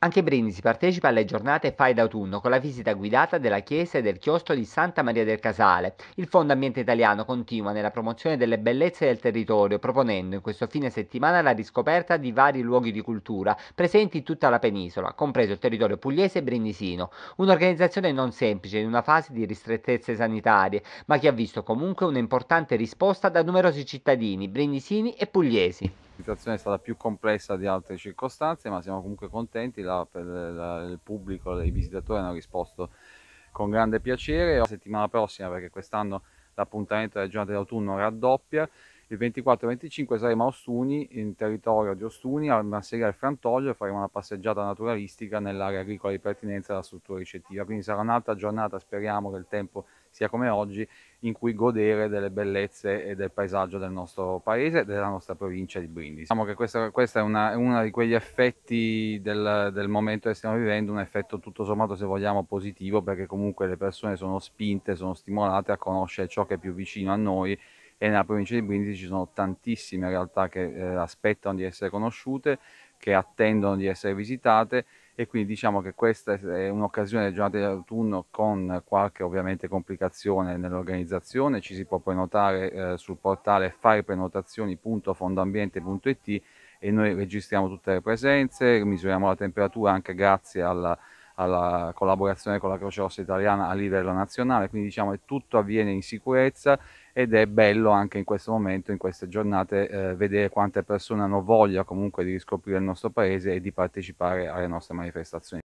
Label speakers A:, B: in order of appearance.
A: Anche Brindisi partecipa alle giornate Fai d'autunno con la visita guidata della chiesa e del chiostro di Santa Maria del Casale. Il Fondo Ambiente Italiano continua nella promozione delle bellezze del territorio, proponendo in questo fine settimana la riscoperta di vari luoghi di cultura presenti in tutta la penisola, compreso il territorio pugliese e brindisino. Un'organizzazione non semplice in una fase di ristrettezze sanitarie, ma che ha visto comunque un'importante risposta da numerosi cittadini brindisini e pugliesi situazione è stata più complessa di altre circostanze, ma siamo comunque
B: contenti, la, per la, il pubblico, i visitatori hanno risposto con grande piacere. La settimana prossima, perché quest'anno l'appuntamento della giornata d'autunno raddoppia, il 24-25 e saremo a Ostuni, in territorio di Ostuni, a Marsiglia del Frantoglio e faremo una passeggiata naturalistica nell'area agricola di pertinenza della struttura ricettiva. Quindi sarà un'altra giornata, speriamo che il tempo sia come oggi, in cui godere delle bellezze e del paesaggio del nostro paese e della nostra provincia di Brindisi. Diciamo che questo è uno di quegli effetti del, del, momento che stiamo vivendo, un effetto tutto sommato se vogliamo positivo perché comunque le persone sono spinte, sono stimolate a conoscere ciò che è più vicino a noi e nella provincia di Brindisi ci sono tantissime realtà che eh, aspettano di essere conosciute, che attendono di essere visitate e quindi diciamo che questa è un'occasione delle giornate d'autunno con qualche ovviamente complicazione nell'organizzazione, ci si può prenotare eh, sul portale fareprenotazioni.fondoambiente.it e noi registriamo tutte le presenze, misuriamo la temperatura anche grazie alla alla collaborazione con la Croce Rossa Italiana a livello nazionale, quindi diciamo che tutto avviene in sicurezza ed è bello anche in questo momento, in queste giornate, eh, vedere quante persone hanno voglia comunque di riscoprire il nostro paese e di partecipare alle nostre manifestazioni.